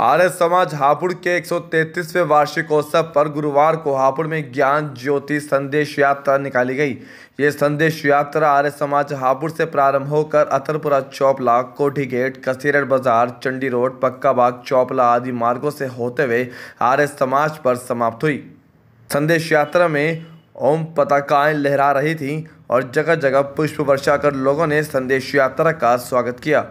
आर्य समाज हापुड़ के 133वें वार्षिकोत्सव पर गुरुवार को हापुड़ में ज्ञान ज्योति संदेश यात्रा निकाली गई ये संदेश यात्रा आर्य समाज हापुड़ से प्रारंभ होकर अतरपुरा चौपला कोठी गेट कसीरट बाजार चंडी रोड पक्का बाग चौपला आदि मार्गों से होते हुए आर्य समाज पर समाप्त हुई संदेश यात्रा में ओम पताकाएं लहरा रही थी और जगह जगह पुष्प वर्षा कर लोगों ने संदेश यात्रा का स्वागत किया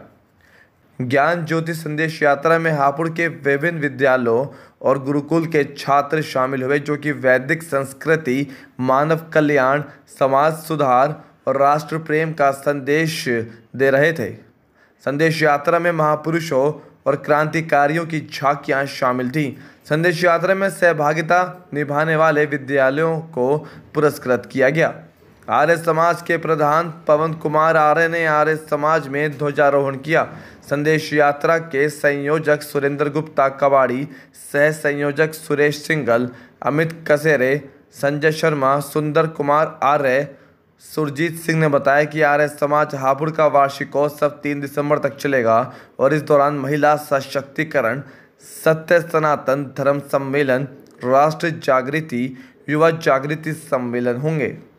ज्ञान ज्योति संदेश यात्रा में हापुड़ के विभिन्न विद्यालयों और गुरुकुल के छात्र शामिल हुए जो कि वैदिक संस्कृति मानव कल्याण समाज सुधार और राष्ट्र प्रेम का संदेश दे रहे थे संदेश यात्रा में महापुरुषों और क्रांतिकारियों की झांकियां शामिल थीं संदेश यात्रा में सहभागिता निभाने वाले विद्यालयों को पुरस्कृत किया गया आर्य समाज के प्रधान पवन कुमार आर्य ने आर्य समाज में ध्वजारोहण किया संदेश यात्रा के संयोजक सुरेंद्र गुप्ता कबाड़ी सह संयोजक सुरेश सिंगल अमित कसेरे संजय शर्मा सुंदर कुमार आर्य सुरजीत सिंह ने बताया कि आर्य समाज हापुड़ का वार्षिकोत्सव तीन दिसंबर तक चलेगा और इस दौरान महिला सशक्तिकरण सत्य सनातन धर्म सम्मेलन राष्ट्र जागृति युवा जागृति सम्मेलन होंगे